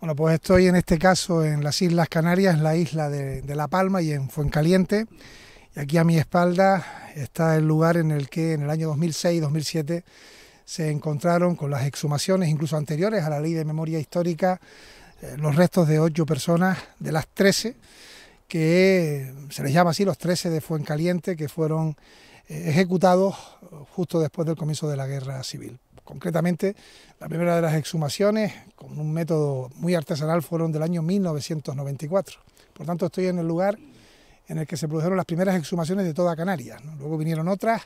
Bueno, pues estoy en este caso en las Islas Canarias, ...en la isla de, La Palma y en Fuencaliente. Y aquí a mi espalda está el lugar en el que en el año 2006-2007 se encontraron con las exhumaciones, incluso anteriores a la ley de memoria histórica, eh, los restos de ocho personas de las 13, que se les llama así los 13 de Fuencaliente, que fueron eh, ejecutados justo después del comienzo de la guerra civil concretamente la primera de las exhumaciones un método muy artesanal fueron del año 1994. Por tanto, estoy en el lugar en el que se produjeron las primeras exhumaciones de toda Canarias. Luego vinieron otras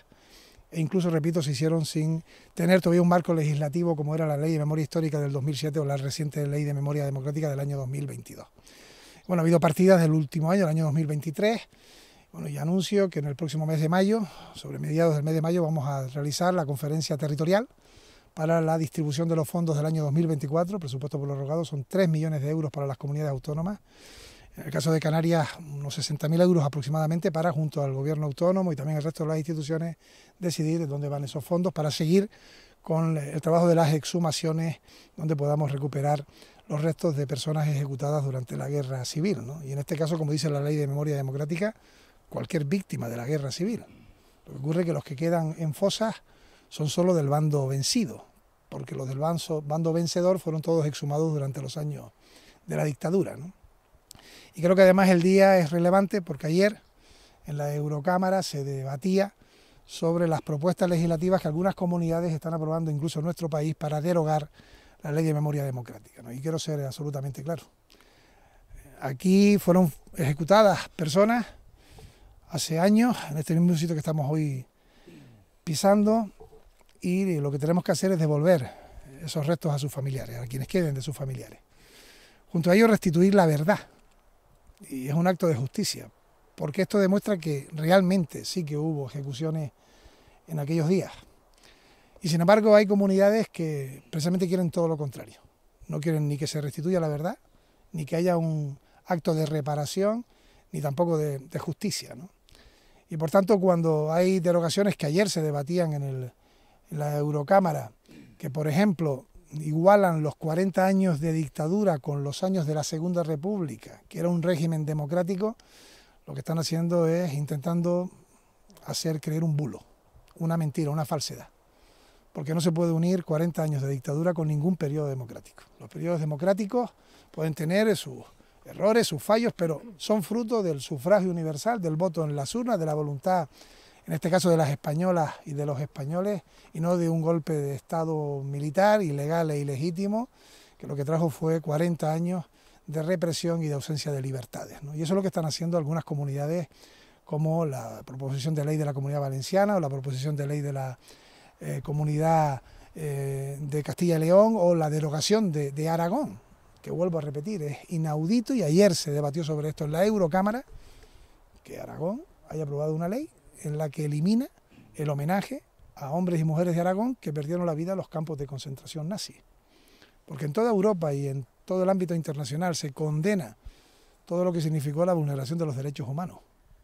e incluso, repito, se hicieron sin tener todavía un marco legislativo como era la Ley de Memoria Histórica del 2007 o la reciente Ley de Memoria Democrática del año 2022. Bueno, ha habido partidas del último año, el año 2023. Bueno, y anuncio que en el próximo mes de mayo, sobre mediados del mes de mayo, vamos a realizar la conferencia territorial para la distribución de los fondos del año 2024, presupuesto por prorrogado, son 3 millones de euros para las comunidades autónomas. En el caso de Canarias, unos 60.000 euros aproximadamente para, junto al gobierno autónomo y también el resto de las instituciones, decidir de dónde van esos fondos para seguir con el trabajo de las exhumaciones, donde podamos recuperar los restos de personas ejecutadas durante la guerra civil. ¿no? Y en este caso, como dice la ley de memoria democrática, cualquier víctima de la guerra civil. Lo que ocurre es que los que quedan en fosas son solo del bando vencido, porque los del bando, vencedor fueron todos exhumados durante los años de la dictadura. Y creo que además el día es relevante porque ayer en la Eurocámara se debatía sobre las propuestas legislativas que algunas comunidades están aprobando, incluso en nuestro país, para derogar la ley de memoria democrática. ¿no? Y quiero ser absolutamente claro. Aquí fueron ejecutadas personas hace años, en este mismo sitio que estamos hoy pisando, y lo que tenemos que hacer es devolver esos restos a sus familiares, a quienes queden de sus familiares. Junto a ello restituir la verdad. Y es un acto de justicia, porque esto demuestra que realmente sí que hubo ejecuciones en aquellos días. Y sin embargo hay comunidades que precisamente quieren todo lo contrario. No quieren ni que se restituya la verdad, ni que haya un acto de reparación, ni tampoco de, justicia. Y por tanto, cuando hay derogaciones que ayer se debatían en el la Eurocámara, que por ejemplo igualan los 40 años de dictadura con los años de la Segunda República, que era un régimen democrático, lo que están haciendo es intentando hacer creer un bulo, una mentira, una falsedad. Porque no se puede unir 40 años de dictadura con ningún periodo democrático. Los periodos democráticos pueden tener sus errores, sus fallos, pero son fruto del sufragio universal, del voto en las urnas, de la voluntad en este caso de las españolas y de los españoles, y no de un golpe de Estado militar, ilegal e ilegítimo, que lo que trajo fue 40 años de represión y de ausencia de libertades. Y eso es lo que están haciendo algunas comunidades como la proposición de ley de la Comunidad Valenciana o la proposición de ley de la eh, Comunidad eh, de Castilla y León o la derogación de Aragón, que vuelvo a repetir, es inaudito y ayer se debatió sobre esto en la Eurocámara, que Aragón haya aprobado una ley en la que elimina el homenaje a hombres y mujeres de Aragón que perdieron la vida en los campos de concentración nazi. Porque en toda Europa y en todo el ámbito internacional se condena todo lo que significó la vulneración de los derechos humanos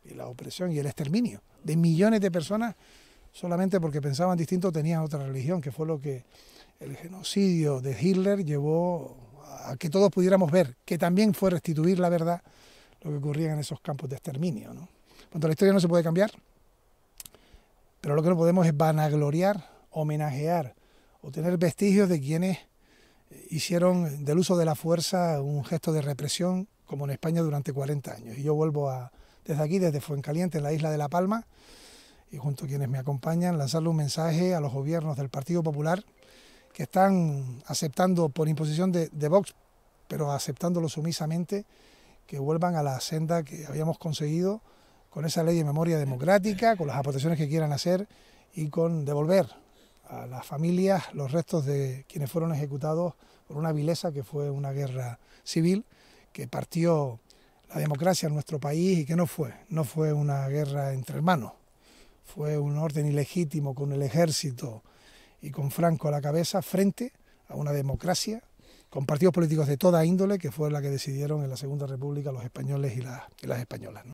y la opresión y el exterminio de millones de personas solamente porque pensaban distinto tenían otra religión, que fue lo que el genocidio de Hitler llevó a que todos pudiéramos ver, que también fue restituir la verdad lo que ocurría en esos campos de exterminio. ¿no? Cuando la historia no se puede cambiar, pero lo que no podemos es vanagloriar, homenajear o tener vestigios de quienes hicieron del uso de la fuerza un gesto de represión como en España durante 40 años. Y yo vuelvo a, desde aquí, desde Fuencaliente, en la isla de La Palma, y junto a quienes me acompañan, lanzarle un mensaje a los gobiernos del Partido Popular que están aceptando por imposición de, de Vox, pero aceptándolo sumisamente, que vuelvan a la senda que habíamos conseguido con esa ley de memoria democrática, con las aportaciones que quieran hacer y con devolver a las familias los restos de quienes fueron ejecutados por una vileza que fue una guerra civil que partió la democracia en nuestro país y que no fue, no fue una guerra entre hermanos, fue un orden ilegítimo con el ejército y con Franco a la cabeza frente a una democracia con partidos políticos de toda índole que fue la que decidieron en la Segunda República los españoles y las, españolas.